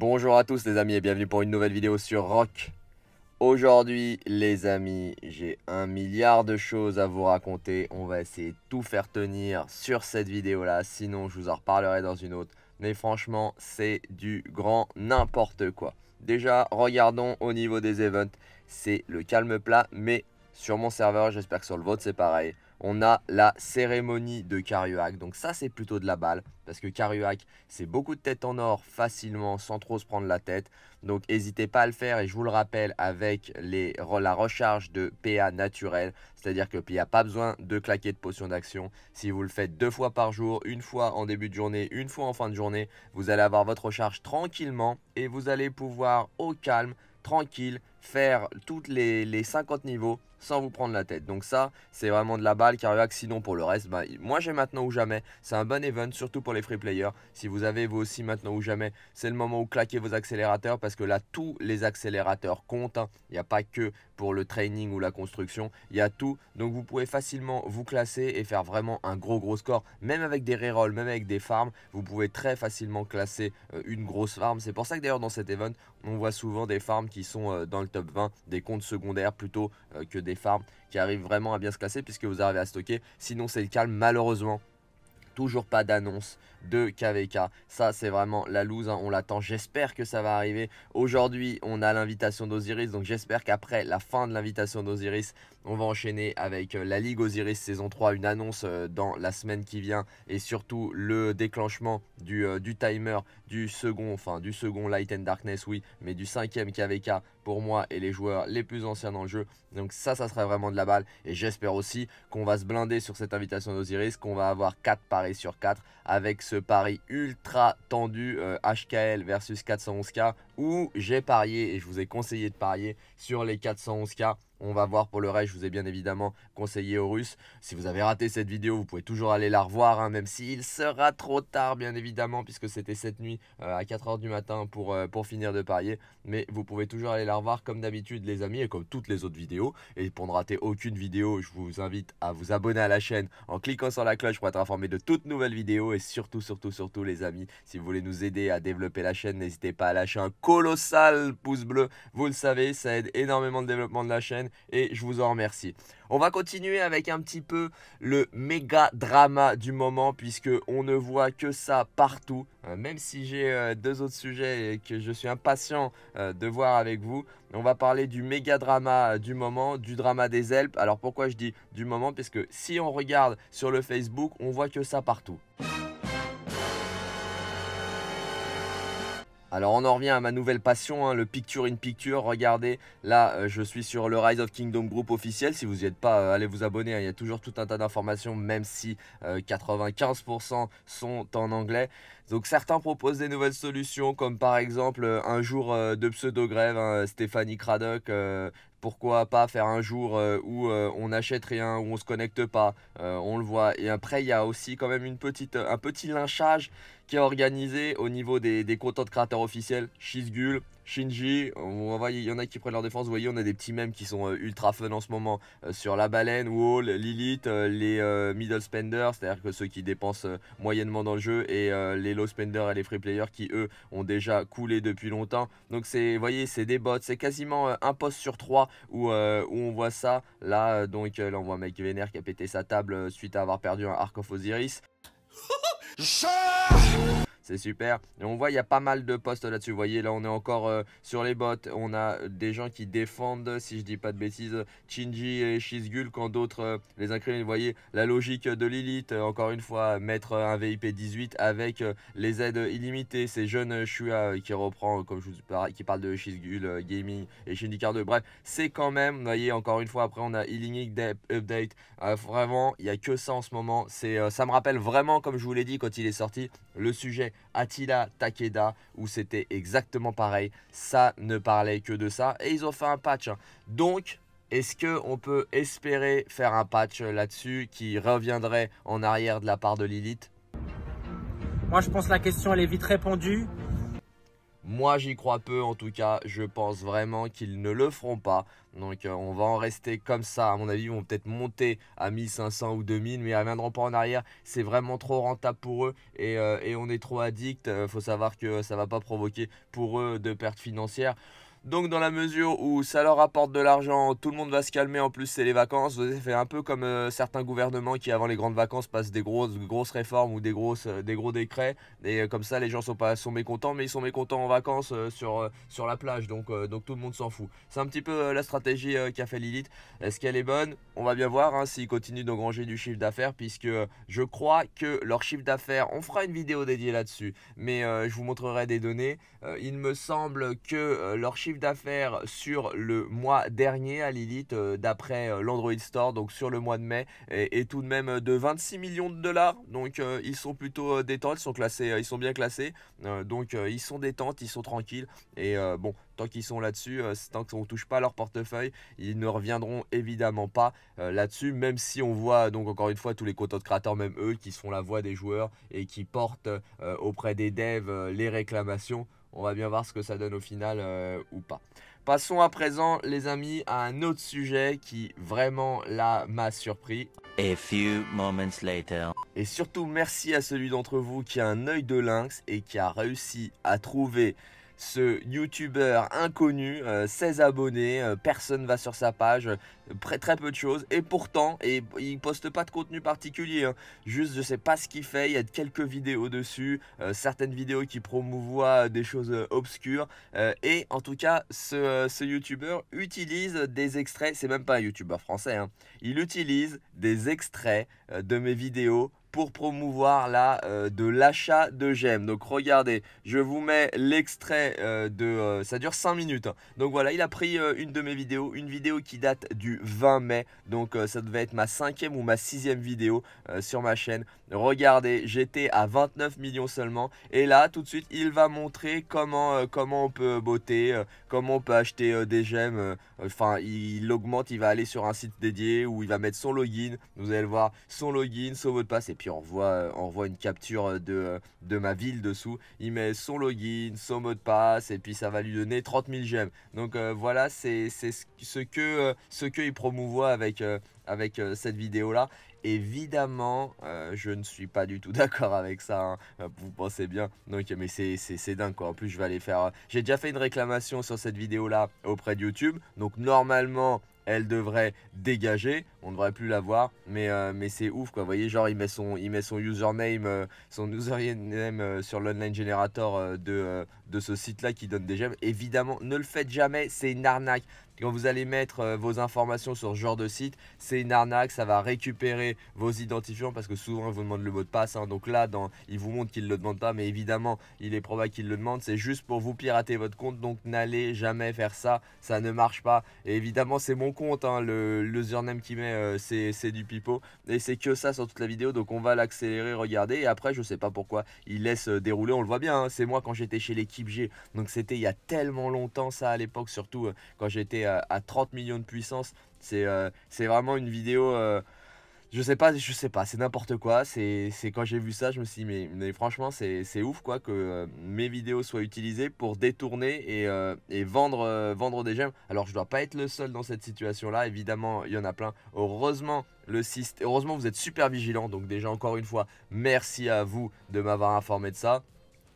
Bonjour à tous les amis et bienvenue pour une nouvelle vidéo sur Rock. Aujourd'hui les amis, j'ai un milliard de choses à vous raconter. On va essayer de tout faire tenir sur cette vidéo là, sinon je vous en reparlerai dans une autre. Mais franchement, c'est du grand n'importe quoi. Déjà, regardons au niveau des events, c'est le calme plat, mais sur mon serveur, j'espère que sur le vôtre c'est pareil on a la cérémonie de Carioac, Donc ça, c'est plutôt de la balle, parce que Carioac c'est beaucoup de tête en or facilement, sans trop se prendre la tête. Donc n'hésitez pas à le faire, et je vous le rappelle, avec la recharge de PA naturel, c'est-à-dire que il n'y a pas besoin de claquer de potion d'action. Si vous le faites deux fois par jour, une fois en début de journée, une fois en fin de journée, vous allez avoir votre recharge tranquillement, et vous allez pouvoir au calme, tranquille, faire toutes les 50 niveaux sans vous prendre la tête. Donc ça, c'est vraiment de la balle Que Sinon, pour le reste, bah, moi j'ai maintenant ou jamais. C'est un bon event, surtout pour les free players. Si vous avez vous aussi maintenant ou jamais, c'est le moment où claquez vos accélérateurs parce que là, tous les accélérateurs comptent. Hein. Il n'y a pas que pour le training ou la construction, il y a tout. Donc vous pouvez facilement vous classer et faire vraiment un gros gros score. Même avec des rerolls, même avec des farms, vous pouvez très facilement classer euh, une grosse farm. C'est pour ça que d'ailleurs dans cet event, on voit souvent des farms qui sont euh, dans le top 20, des comptes secondaires plutôt euh, que des des farms qui arrivent vraiment à bien se classer puisque vous arrivez à stocker. Sinon, c'est le calme malheureusement toujours pas d'annonce de KVK. Ça, c'est vraiment la loose, hein. on l'attend. J'espère que ça va arriver. Aujourd'hui, on a l'invitation d'Osiris, donc j'espère qu'après la fin de l'invitation d'Osiris, on va enchaîner avec euh, la Ligue Osiris saison 3, une annonce euh, dans la semaine qui vient et surtout le déclenchement du, euh, du timer du second, enfin du second Light and Darkness, oui, mais du cinquième KVK pour moi et les joueurs les plus anciens dans le jeu. Donc ça, ça serait vraiment de la balle. Et j'espère aussi qu'on va se blinder sur cette invitation d'Osiris, qu'on va avoir 4 paris sur 4 avec ce pari ultra tendu HKL euh, versus 411K où j'ai parié et je vous ai conseillé de parier sur les 411K on va voir pour le reste, je vous ai bien évidemment conseillé aux Russes. Si vous avez raté cette vidéo, vous pouvez toujours aller la revoir, hein, même s'il sera trop tard, bien évidemment, puisque c'était cette nuit euh, à 4h du matin pour, euh, pour finir de parier. Mais vous pouvez toujours aller la revoir comme d'habitude, les amis, et comme toutes les autres vidéos. Et pour ne rater aucune vidéo, je vous invite à vous abonner à la chaîne en cliquant sur la cloche pour être informé de toutes nouvelles vidéos. Et surtout, surtout, surtout, les amis, si vous voulez nous aider à développer la chaîne, n'hésitez pas à lâcher un colossal pouce bleu. Vous le savez, ça aide énormément le développement de la chaîne et je vous en remercie. On va continuer avec un petit peu le méga drama du moment puisque on ne voit que ça partout. Euh, même si j'ai euh, deux autres sujets que je suis impatient euh, de voir avec vous, on va parler du méga drama du moment, du drama des Alpes. Alors pourquoi je dis du moment Parce que si on regarde sur le Facebook, on voit que ça partout. Alors on en revient à ma nouvelle passion, hein, le Picture in Picture. Regardez, là euh, je suis sur le Rise of Kingdom Group officiel. Si vous n'y êtes pas, euh, allez vous abonner. Hein. Il y a toujours tout un tas d'informations, même si 95% euh, sont en anglais. Donc certains proposent des nouvelles solutions, comme par exemple euh, un jour euh, de pseudo-grève, hein, Stéphanie Craddock. Euh, pourquoi pas faire un jour où on n'achète rien, où on se connecte pas, on le voit. Et après, il y a aussi quand même un petit lynchage qui est organisé au niveau des, des contents de créateurs officiels, Shizgul, Shinji, on va, il y en a qui prennent leur défense. Vous voyez, on a des petits mèmes qui sont euh, ultra fun en ce moment euh, sur la baleine, Wall, Lilith, euh, les middle spenders, c'est-à-dire que ceux qui dépensent moyennement dans le jeu, et les low spenders et les free players qui eux ont déjà coulé depuis longtemps. Donc c'est, vous voyez, c'est des bots, c'est quasiment un poste sur trois où, on voit ça. Là, donc là on voit Mike mec qui a pété sa table suite à avoir perdu un Arc of Osiris. C'est super. Et on voit, il y a pas mal de postes là-dessus. Vous voyez, là, on est encore euh, sur les bottes. On a des gens qui défendent, si je dis pas de bêtises, Chinji et Shizgul quand d'autres euh, les incriminent. Vous voyez, la logique de Lilith, euh, encore une fois, mettre un VIP 18 avec les aides illimitées. Ces jeunes Shua qui reprend, comme je vous parle, qui parle de Shizgul Gaming et Shindy 2. Bref, c'est quand même, vous voyez, encore une fois, après, on a Illinique Update. vraiment, il n'y a que ça en ce moment. C'est, ça me rappelle vraiment, comme je vous l'ai dit quand il est sorti, le sujet Attila Takeda, où c'était exactement pareil. Ça ne parlait que de ça. Et ils ont fait un patch. Hein. Donc, est-ce qu'on peut espérer faire un patch là-dessus qui reviendrait en arrière de la part de Lilith Moi, je pense la question, elle est vite répondue. Moi, j'y crois peu, en tout cas, je pense vraiment qu'ils ne le feront pas. Donc, euh, on va en rester comme ça. À mon avis, ils vont peut-être monter à 1500 ou 2000, mais ils ne reviendront pas en arrière. C'est vraiment trop rentable pour eux et, euh, et on est trop addict. Il euh, faut savoir que ça ne va pas provoquer pour eux de pertes financières. Donc dans la mesure où ça leur apporte de l'argent, tout le monde va se calmer, en plus c'est les vacances, vous avez fait un peu comme euh, certains gouvernements qui avant les grandes vacances passent des grosses, grosses réformes ou des, grosses, euh, des gros décrets, et euh, comme ça les gens sont, pas, sont mécontents, mais ils sont mécontents en vacances sur, sur la plage, donc, donc tout le monde s'en fout. C'est un petit peu la stratégie qu'a fait Lilith, est-ce qu'elle est bonne On va bien voir hein, s'ils continuent d'engranger du chiffre d'affaires, puisque je crois que leur chiffre d'affaires, on fera une vidéo dédiée là-dessus, mais je vous montrerai des données, il me semble que leur chiffre d'affaires sur le mois dernier à Lilith, euh, d'après euh, l'Android Store, donc sur le mois de mai, et tout de même euh, de 26 millions de dollars. Donc ils sont plutôt détentes, ils sont classés, ils sont bien classés. donc ils sont détendus, ils sont tranquilles. Et bon, tant qu'ils sont là-dessus, tant qu'on ne touche pas leur portefeuille, ils ne reviendront évidemment pas là-dessus, même si on voit donc encore une fois tous les de créateurs, même eux, qui sont la voix des joueurs et qui portent auprès des devs les réclamations. On va bien voir ce que ça donne au final euh, ou pas. Passons à présent, les amis, à un autre sujet qui vraiment là m'a surpris. few moments later. Et surtout merci à celui d'entre vous qui a un œil de lynx et qui a réussi à trouver ce youtubeur inconnu, 16 euh, abonnés, euh, personne va sur sa page, euh, très, très peu de choses, et pourtant, il il poste pas de contenu particulier, hein. juste je sais pas ce qu'il fait, il y a quelques vidéos dessus, certaines vidéos qui promouvoient des choses obscures, et en tout cas, ce, ce youtubeur utilise des extraits, c'est même pas un youtubeur français, hein. il utilise des extraits de mes vidéos promouvoir là euh, de l'achat de gemmes. Donc regardez, je vous mets l'extrait euh, de... Euh, ça dure cinq minutes. Hein. Donc voilà, il a pris une de mes vidéos, une vidéo qui date du 20 mai. Donc ça devait être ma cinquième ou ma sixième vidéo sur ma chaîne. Regardez, j'étais à 29 millions seulement. Et là, tout de suite, il va montrer comment, comment on peut botter, comment on peut acheter des gemmes. Enfin, il, augmente, il va aller sur un site dédié où il va mettre son login. Vous allez voir, son login, son mot de passe et puis on euh, envoie, une capture euh, euh, de, ma ville dessous. Il met son login, son mot de passe, et puis ça va lui donner 30 000 j'aime. Donc voilà, c'est ce que, il promouvoit avec, cette vidéo-là. Évidemment, je ne suis pas du tout d'accord avec ça. Hein. Vous pensez bien. Donc, mais c'est dingue En plus, je vais aller faire. J'ai déjà fait une réclamation sur cette vidéo là auprès de YouTube. Donc, normalement, elle devrait dégager. On ne devrait plus la voir, mais, euh, mais c'est ouf quoi. Vous voyez, genre il met son, met son username, euh, son username euh, sur l'online generator de, de ce site là qui donne des gemmes. Évidemment, ne le faites jamais, c'est une arnaque. Quand vous allez mettre euh, vos informations sur ce genre de site, c'est une arnaque, ça va récupérer vos identifiants parce que souvent ils vous demandent le mot de passe. Hein. Donc là, dans, ils vous montrent qu'ils ne le demandent pas, mais évidemment, il est probable qu'ils le demandent. C'est juste pour vous pirater votre compte, donc n'allez jamais faire ça, ça ne marche pas. Et évidemment, c'est mon compte, hein, le, le username qui met, euh, c'est du pipeau. Et c'est que ça sur toute la vidéo, donc on va l'accélérer, regarder. Et après, je ne sais pas pourquoi, il laisse euh, dérouler, on le voit bien. Hein. C'est moi quand j'étais chez l'équipe G, donc c'était il y a tellement longtemps ça à l'époque, surtout quand j'étais à, 30 millions de puissance. C'est euh, vraiment une vidéo euh, je sais pas, je sais pas, c'est n'importe quoi. C'est quand j'ai vu ça, je me suis dit, mais, franchement, c'est ouf quoi que euh, mes vidéos soient utilisées pour détourner et, vendre, vendre des gemmes. Alors, je dois pas être le seul dans cette situation là, évidemment, il y en a plein. Heureusement, le système, heureusement, vous êtes super vigilant. Donc, déjà, encore une fois, merci à vous de m'avoir informé de ça.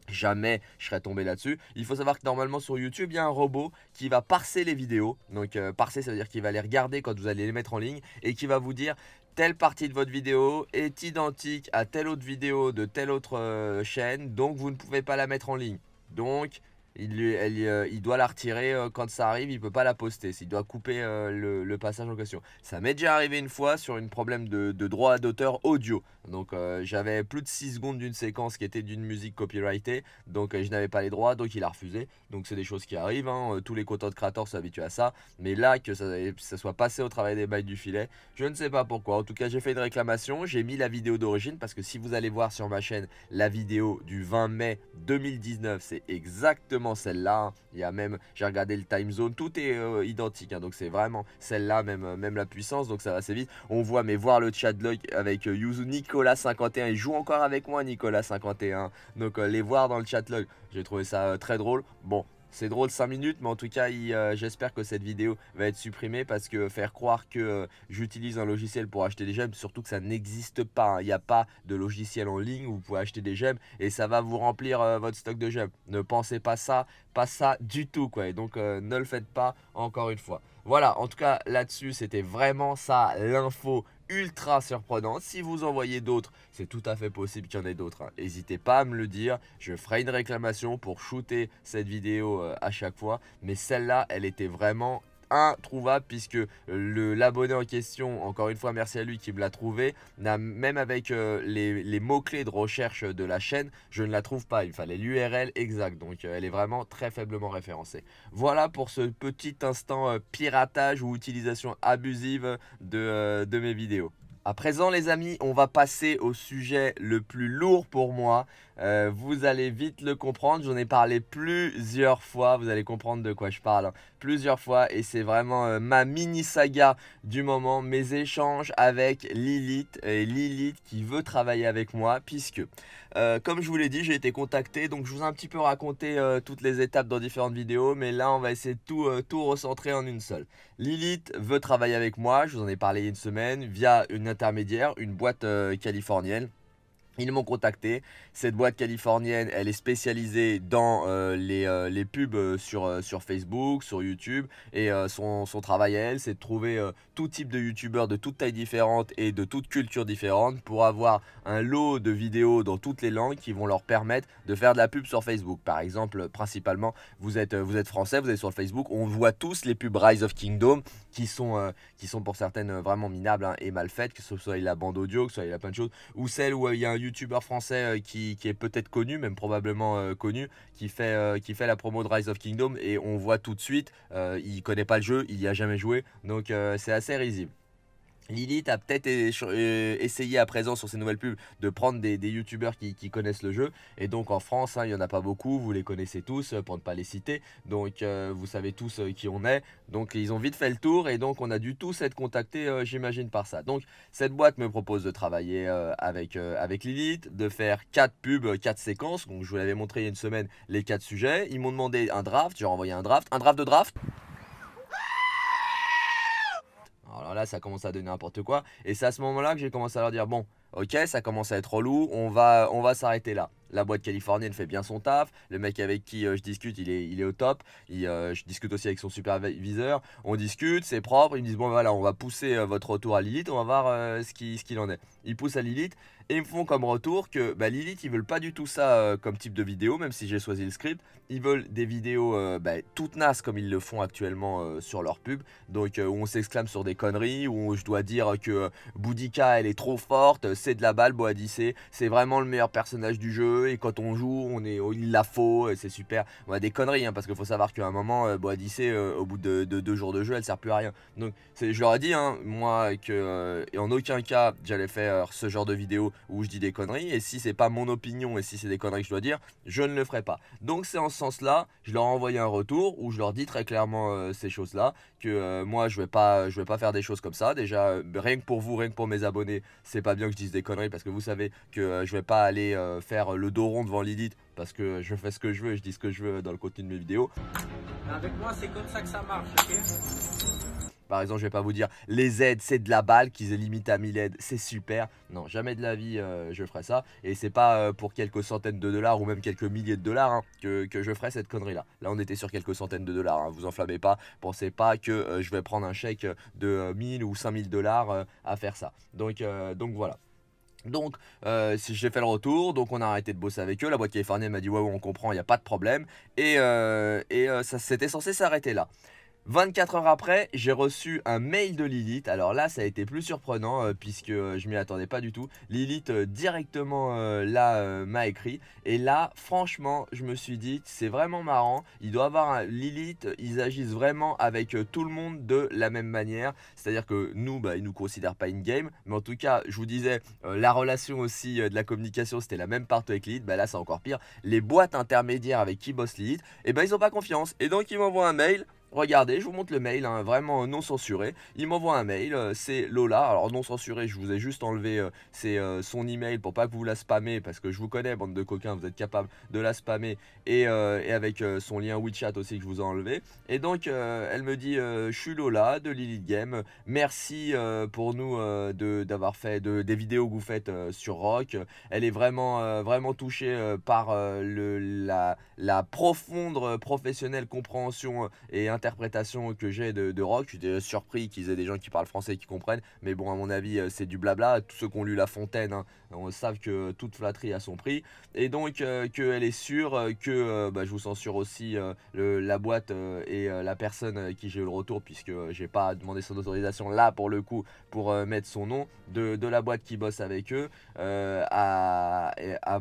Jamais je serais tombé là-dessus. Il faut savoir que normalement sur YouTube, il y a un robot qui va parser les vidéos. Donc euh, parser, ça veut dire qu'il va les regarder quand vous allez les mettre en ligne et qui va vous dire telle partie de votre vidéo est identique à telle autre vidéo de telle autre euh, chaîne, donc vous ne pouvez pas la mettre en ligne. Donc il, euh, il doit la retirer euh, quand ça arrive, il peut pas la poster, il doit couper euh, le, passage en question. Ça m'est déjà arrivé une fois sur une problème de, droit d'auteur audio. Donc j'avais plus de 6 secondes d'une séquence qui était d'une musique copyrightée, donc je n'avais pas les droits, donc il a refusé. Donc c'est des choses qui arrivent, hein. tous les content créateurs sont habitués à ça, mais là que ça, ça soit passé au travail des bails du filet, je ne sais pas pourquoi. En tout cas j'ai fait une réclamation, j'ai mis la vidéo d'origine, parce que si vous allez voir sur ma chaîne la vidéo du 20 mai 2019, c'est exactement celle-là. Il y a même, j'ai regardé le time zone, tout est euh, identique. Hein. donc c'est vraiment celle-là, même, euh, même la puissance. Donc ça va assez vite. On voit, mais voir le chat log avec euh, Yuzu Nicolas 51. Il joue encore avec moi, Nicolas 51. Donc les voir dans le chat log j'ai trouvé ça très drôle. Bon, c'est drôle 5 minutes, mais en tout cas, euh, j'espère que cette vidéo va être supprimée parce que faire croire que euh, j'utilise un logiciel pour acheter des gemmes, surtout que ça n'existe pas. Hein. Il n'y a pas de logiciel en ligne où vous pouvez acheter des gemmes et ça va vous remplir euh, votre stock de gemmes. Ne pensez pas ça, pas ça du tout. Quoi. donc, ne le faites pas encore une fois. Voilà, en tout cas, là-dessus, c'était vraiment ça, l'info ultra surprenante. Si vous en voyez d'autres, c'est tout à fait possible qu'il y en ait d'autres. Hein. N'hésitez pas à me le dire. Je ferai une réclamation pour shooter cette vidéo euh, à chaque fois. Mais celle-là, elle était vraiment introuvable puisque l'abonné en question, encore une fois merci à lui qui me l'a trouvé, même avec euh, les, mots-clés de recherche de la chaîne, je ne la trouve pas, il fallait l'URL exacte, donc euh, elle est vraiment très faiblement référencée. Voilà pour ce petit instant euh, piratage ou utilisation abusive de, de mes vidéos. À présent les amis, on va passer au sujet le plus lourd pour moi, euh, vous allez vite le comprendre. J'en ai parlé plusieurs fois. Vous allez comprendre de quoi je parle. Hein. Plusieurs fois. Et c'est vraiment euh, ma mini saga du moment. Mes échanges avec Lilith. Et Lilith qui veut travailler avec moi. Puisque, euh, comme je vous l'ai dit, j'ai été contacté. Donc je vous ai un petit peu raconté toutes les étapes dans différentes vidéos. Mais là, on va essayer de tout, tout recentrer en une seule. Lilith veut travailler avec moi. Je vous en ai parlé il y a une semaine via une intermédiaire, une boîte californienne. Ils m'ont contacté. Cette boîte californienne, elle est spécialisée dans euh, les, euh, les, pubs euh, sur, sur, Facebook, sur YouTube. Et son, son, travail elle, c'est de trouver tout type de YouTubeurs de toutes tailles différentes et de toutes cultures différentes pour avoir un lot de vidéos dans toutes les langues qui vont leur permettre de faire de la pub sur Facebook. Par exemple, principalement, vous êtes, vous êtes français, vous êtes sur Facebook, on voit tous les pubs Rise of Kingdom qui sont, euh, qui sont pour certaines euh, vraiment minables hein, et mal faites, que ce soit la bande audio, que ce soit la plein de choses, ou celle où euh, il y a un youtubeur français qui, est peut-être connu, même probablement connu, qui fait, qui fait la promo de Rise of Kingdom et on voit tout de suite, il connaît pas le jeu, il n'y a jamais joué, donc c'est assez risible. Lilith a peut-être essayé à présent sur ses nouvelles pubs de prendre des, youtubeurs qui, connaissent le jeu. Et donc en France, hein, il n'y en a pas beaucoup, vous les connaissez tous euh, pour ne pas les citer. Donc euh, vous savez tous euh, qui on est. Donc ils ont vite fait le tour et donc on a dû tous être contactés, j'imagine, par ça. Donc cette boîte me propose de travailler avec, avec Lilith, de faire 4 pubs, 4 séquences. Donc je vous l'avais montré il y a une semaine les 4 sujets. Ils m'ont demandé un draft, j'ai renvoyé un draft, un draft de draft là, ça commence à donner n'importe quoi. Et c'est à ce moment-là que j'ai commencé à leur dire, bon, ok, ça commence à être relou, on va, on va s'arrêter là. La boîte californienne fait bien son taf, le mec avec qui euh, je discute, il est, il est au top, euh, je discute aussi avec son superviseur, on discute, c'est propre, ils me disent, bon voilà, on va pousser euh, votre retour à Lilith, on va voir ce qu'il ce qu'il en est. Ils poussent à Lilith et ils me font comme retour que bah, Lilith, ils veulent pas du tout ça comme type de vidéo, même si j'ai choisi le script, ils veulent des vidéos bah, toutes nasses comme ils le font actuellement sur leur pub, donc où on s'exclame sur des conneries, où je dois dire que Boudica, elle est trop forte, c'est de la balle, Boadice. C'est vraiment le meilleur personnage du jeu. Et quand on joue, on est, il la et C'est super. On a des conneries, hein, parce qu'il faut savoir qu'à un moment, euh, Boadice, euh, au bout de, deux jours de jeu, elle sert plus à rien. Donc, je leur ai dit, hein, moi, que euh, et en aucun cas, j'allais faire ce genre de vidéo où je dis des conneries. Et si c'est pas mon opinion et si c'est des conneries que je dois dire, je ne le ferai pas. Donc, c'est en ce sens-là, je leur ai envoyé un retour où je leur dis très clairement ces choses-là que euh, moi je vais pas je vais pas faire des choses comme ça déjà euh, rien que pour vous rien que pour mes abonnés c'est pas bien que je dise des conneries parce que vous savez que euh, je vais pas aller faire le dos rond devant Lilith parce que je fais ce que je veux et je dis ce que je veux dans le contenu de mes vidéos avec moi c'est comme ça que ça marche ok par exemple, je vais pas vous dire les aides, c'est de la balle, qu'ils aient limite à 1000 aides, c'est super. Non, jamais de la vie, euh, je ferai ça. Et c'est pas euh, pour quelques centaines de dollars ou même quelques milliers de dollars hein, que, je ferai cette connerie-là. Là, on était sur quelques centaines de dollars. Hein, vous enflammez pas. Pensez pas que euh, je vais prendre un chèque de 1000 ou 5000 dollars à faire ça. Donc, donc voilà. Donc, j'ai fait le retour, donc on a arrêté de bosser avec eux. La boîte qui est m'a dit Ouais, on comprend, il n'y a pas de problème. Et, et ça censé s'arrêter là. 24 heures après, j'ai reçu un mail de Lilith. Alors là, ça a été plus surprenant euh, puisque euh, je m'y attendais pas du tout. Lilith euh, directement là m'a écrit et là, franchement, je me suis dit c'est vraiment marrant. Il doit avoir un... Lilith, ils agissent vraiment avec tout le monde de la même manière. C'est-à-dire que nous, bah, ils nous considèrent pas in game, mais en tout cas, je vous disais la relation aussi de la communication, c'était la même partout avec Lilith. Bah là, c'est encore pire. Les boîtes intermédiaires avec qui bosse Lilith, et eh ben ils ont pas confiance et donc ils m'envoient un mail Regardez, je vous montre le mail, hein, vraiment non censuré. Il m'envoie un mail, euh, c'est Lola. Alors non censuré, je vous ai juste enlevé euh, c'est, euh, son email pour pas que vous la spammez, parce que je vous connais, bande de coquins, vous êtes capable de la spammer. Et, et avec son lien WeChat aussi que je vous ai enlevé. Et donc, elle me dit, je suis Lola de Lilith Game. Merci pour nous d'avoir fait des vidéos que vous faites sur Rock. Elle est vraiment, vraiment touchée par le, la, la profonde professionnelle compréhension et intelligence interprétation que j'ai de, rock, je suis surpris qu'ils aient des gens qui parlent français et qui comprennent. Mais bon, à mon avis, euh, c'est du blabla. Tous ceux qui ont lu La Fontaine hein, on savent que toute flatterie a son prix. Et donc, euh, qu'elle est sûre euh, que bah, je vous censure aussi la boîte et la personne qui j'ai eu le retour, puisque j'ai pas demandé son autorisation là pour le coup, pour mettre son nom, de, de, la boîte qui bosse avec eux, à,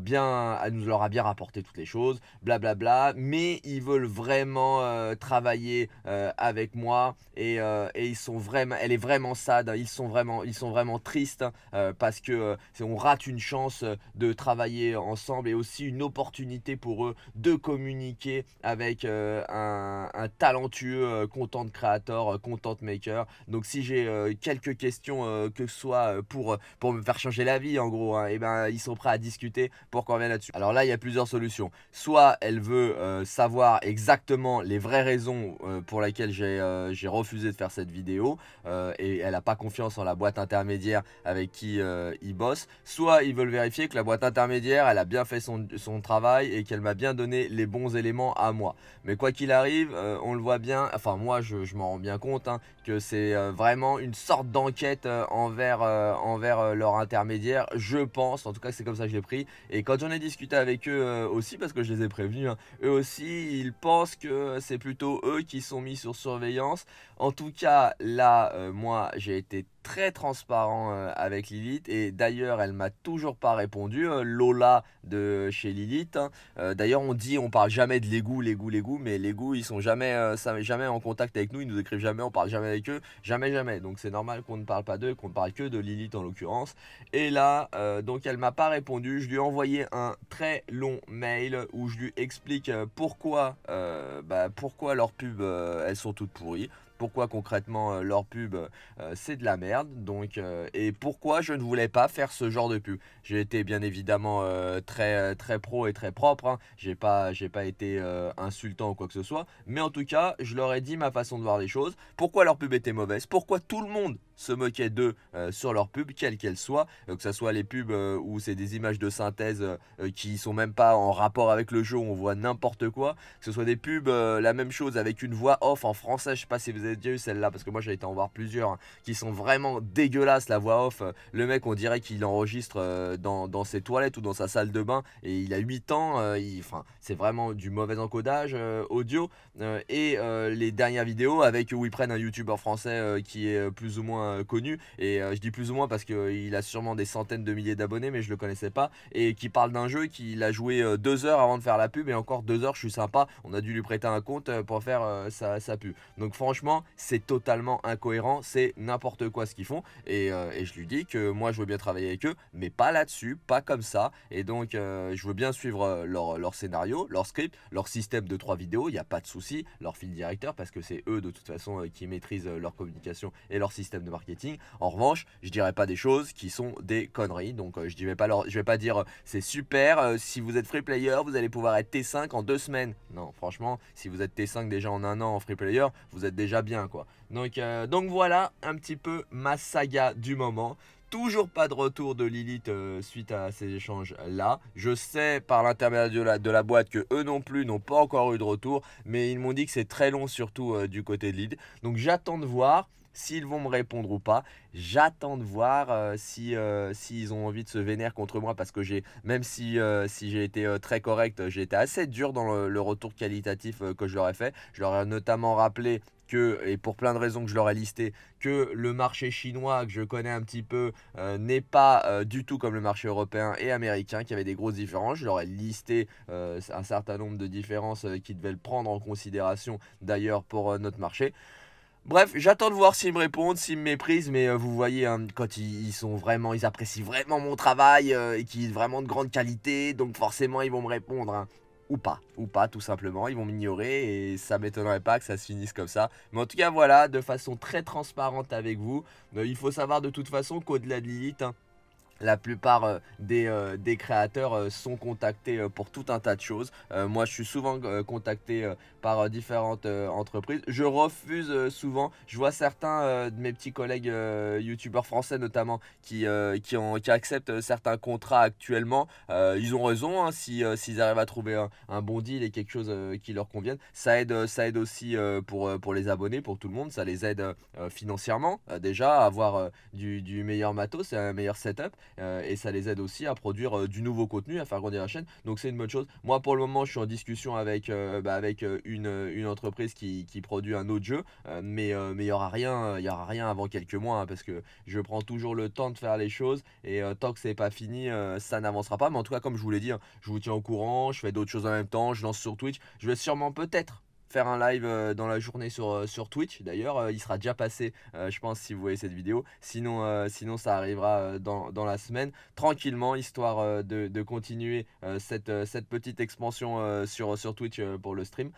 bien, à nous leur a bien rapporté toutes les choses, blablabla. mais ils veulent vraiment travailler euh, avec moi et, euh, et, ils sont vraiment, elle est vraiment sad, ils sont vraiment, ils sont vraiment tristes euh, parce que on rate une chance de travailler ensemble et aussi une opportunité pour eux de communiquer avec un, talentueux content creator, content maker. Donc si j'ai quelques questions que ce soit pour, pour me faire changer la vie en gros, et hein, eh ben ils sont prêts à discuter pour qu'on revienne là-dessus. Alors là il y a plusieurs solutions. Soit elle veut savoir exactement les vraies raisons pour laquelle euh, j'ai refusé de faire cette vidéo euh, et elle n'a pas confiance en la boîte intermédiaire avec qui euh, ils bossent. Soit ils veulent vérifier que la boîte intermédiaire, elle a bien fait son, travail et qu'elle m'a bien donné les bons éléments à moi. Mais quoi qu'il arrive, on le voit bien, enfin moi je, m'en rends bien compte, hein, que c'est vraiment une sorte d'enquête envers, envers leur intermédiaire, je pense, en tout cas c'est comme ça que j'ai pris. Et quand j'en ai discuté avec eux aussi, parce que je les ai prévenus, hein, eux aussi ils pensent que c'est plutôt eux qui sont mis sur surveillance. En tout cas, là, euh, moi, j'ai été très transparent euh, avec Lilith et d'ailleurs elle m'a toujours pas répondu euh, Lola de chez Lilith hein. euh, d'ailleurs on dit on parle jamais de l'égout les l'égout mais l'égout ils sont jamais jamais en contact avec nous ils nous écrivent jamais on parle jamais avec eux jamais jamais donc c'est normal qu'on ne parle pas d'eux qu'on ne parle que de Lilith en l'occurrence et là donc elle m'a pas répondu je lui ai envoyé un très long mail où je lui explique pourquoi bah, pourquoi leurs pubs elles sont toutes pourries pourquoi concrètement euh, leur pub euh, c'est de la merde donc euh, et pourquoi je ne voulais pas faire ce genre de pub. J'ai été bien évidemment très très pro et très propre, hein. j'ai pas j'ai pas été insultant ou quoi que ce soit, mais en tout cas, je leur ai dit ma façon de voir les choses, pourquoi leur pub était mauvaise, pourquoi tout le monde se moquaient d'eux euh, sur leurs pubs, quelles qu'elles soient, euh, que ce soit les pubs euh, où c'est des images de synthèse qui sont même pas en rapport avec le jeu, on voit n'importe quoi, que ce soit des pubs, la même chose avec une voix off en français, je sais pas si vous avez déjà eu celle-là, parce que moi j'ai été en voir plusieurs, hein, qui sont vraiment dégueulasses, la voix off, le mec on dirait qu'il enregistre dans, dans, ses toilettes ou dans sa salle de bain, et il a 8 ans, enfin c'est vraiment du mauvais encodage audio, et les dernières vidéos avec où ils prennent un youtubeur français qui est plus ou moins euh, connu, et euh, je dis plus ou moins parce qu'il a sûrement des centaines de milliers d'abonnés, mais je le connaissais pas, et qui parle d'un jeu qu'il a joué euh, deux heures avant de faire la pub, et encore deux heures, je suis sympa, on a dû lui prêter un compte pour faire sa, sa pub. Donc franchement, c'est totalement incohérent, c'est n'importe quoi ce qu'ils font, et, je lui dis que moi je veux bien travailler avec eux, mais pas là-dessus, pas comme ça, et donc je veux bien suivre leur, scénario, leur script, leur système de trois vidéos, il n'y a pas de souci, leur fil directeur, parce que c'est eux de toute façon qui maîtrisent leur communication et leur système de marketing en revanche, je dirais pas des choses qui sont des conneries. Donc euh, je ne vais, pas je vais pas dire euh, c'est super, euh, si vous êtes free player, vous allez pouvoir être T5 en deux semaines. Non, franchement, si vous êtes T5 déjà en un an en free player, vous êtes déjà bien quoi. Donc, donc voilà un petit peu ma saga du moment toujours pas de retour de Lilith suite à ces échanges là. Je sais par l'intermédiaire de la, boîte que eux non plus n'ont pas encore eu de retour, mais ils m'ont dit que c'est très long surtout du côté de Lilith. Donc j'attends de voir s'ils vont me répondre ou pas. J'attends de voir euh, si euh, s'ils ont envie de se vénérer contre moi parce que j'ai même si euh, j'ai été très correct, j'ai été assez dur dans le, retour qualitatif que je leur ai fait. Je leur ai notamment rappelé que, et pour plein de raisons que je leur ai listé, que le marché chinois que je connais un petit peu n'est pas du tout comme le marché européen et américain, qui avait des grosses différences. Je leur ai listé un certain nombre de différences qui devaient le prendre en considération d'ailleurs pour notre marché. Bref, j'attends de voir s'ils me répondent, s'ils me méprisent, mais euh, vous voyez, hein, quand ils, sont vraiment, ils apprécient vraiment mon travail euh, et qui est vraiment de grande qualité, donc forcément ils vont me répondre. Hein. Ou pas, ou pas tout simplement, ils vont m'ignorer et ça m'étonnerait pas que ça se finisse comme ça. Mais en tout cas voilà, de façon très transparente avec vous, euh, il faut savoir de toute façon qu'au-delà de Lilith, hein, la plupart des, créateurs sont contactés pour tout un tas de choses. moi, je suis souvent contacté par euh, différentes euh, entreprises. Je refuse euh, souvent, je vois certains de mes petits collègues youtubeurs français notamment qui, qui, ont, qui acceptent certains contrats actuellement. ils ont raison, hein, si s'ils arrivent à trouver un, bon deal et quelque chose qui leur convienne. Ça aide, ça aide aussi pour, pour les abonnés, pour tout le monde, ça les aide financièrement déjà, à avoir du, meilleur matos, un meilleur setup et ça les aide aussi à produire du nouveau contenu, à faire grandir la chaîne. Donc c'est une bonne chose. Moi pour le moment je suis en discussion avec, bah, avec une une, entreprise qui, produit un autre jeu, euh, mais euh, il n'y aura, rien, aura rien avant quelques mois, hein, parce que je prends toujours le temps de faire les choses, et euh, tant que c'est pas fini, ça n'avancera pas. Mais en tout cas, comme je vous l'ai dit, hein, je vous tiens au courant, je fais d'autres choses en même temps, je lance sur Twitch, je vais sûrement peut-être faire un live dans la journée sur, sur Twitch. D'ailleurs, il sera déjà passé, je pense, si vous voyez cette vidéo. Sinon, sinon ça arrivera dans, dans la semaine, tranquillement, histoire de, continuer cette, cette petite expansion sur, sur Twitch pour le stream.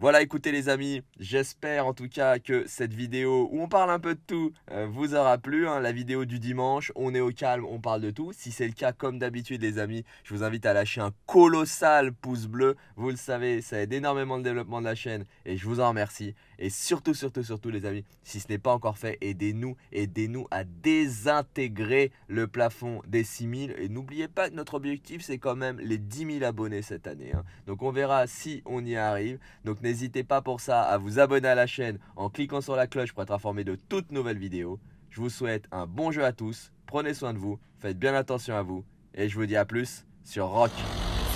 Voilà, écoutez les amis, j'espère en tout cas que cette vidéo où on parle un peu de tout euh, vous aura plu. Hein. la vidéo du dimanche, on est au calme, on parle de tout. Si c'est le cas, comme d'habitude les amis, je vous invite à lâcher un colossal pouce bleu. Vous le savez, ça aide énormément le développement de la chaîne et je vous en remercie. Et surtout, surtout, surtout, les amis, si ce n'est pas encore fait, aidez-nous, aidez-nous à désintégrer le plafond des 6000. Et n'oubliez pas que notre objectif, c'est quand même les 10 000 abonnés cette année. Hein. Donc on verra si on y arrive. Donc n'hésitez pas pour ça à vous abonner à la chaîne en cliquant sur la cloche pour être informé de toutes nouvelles vidéos. Je vous souhaite un bon jeu à tous. Prenez soin de vous, faites bien attention à vous. Et je vous dis à plus sur Rock.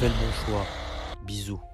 Faites le bon choix. Bisous.